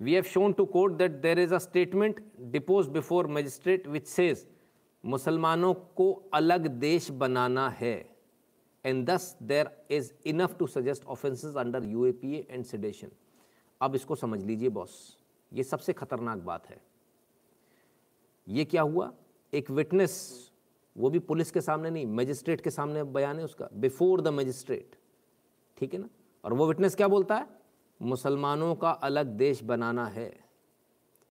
we have shown to court that there is a statement deposed before magistrate which says मुसलमानों को अलग देश बनाना है एंड दस there is enough to suggest offences under you and sedation अब इसको समझ लीजिए बॉस ये सबसे खतरनाक बात है ये क्या हुआ एक विटनेस वो भी पुलिस के सामने नहीं मजिस्ट्रेट के सामने बयान है उसका बिफोर द मजिस्ट्रेट ठीक है ना और वो विटनेस क्या बोलता है मुसलमानों का अलग देश बनाना है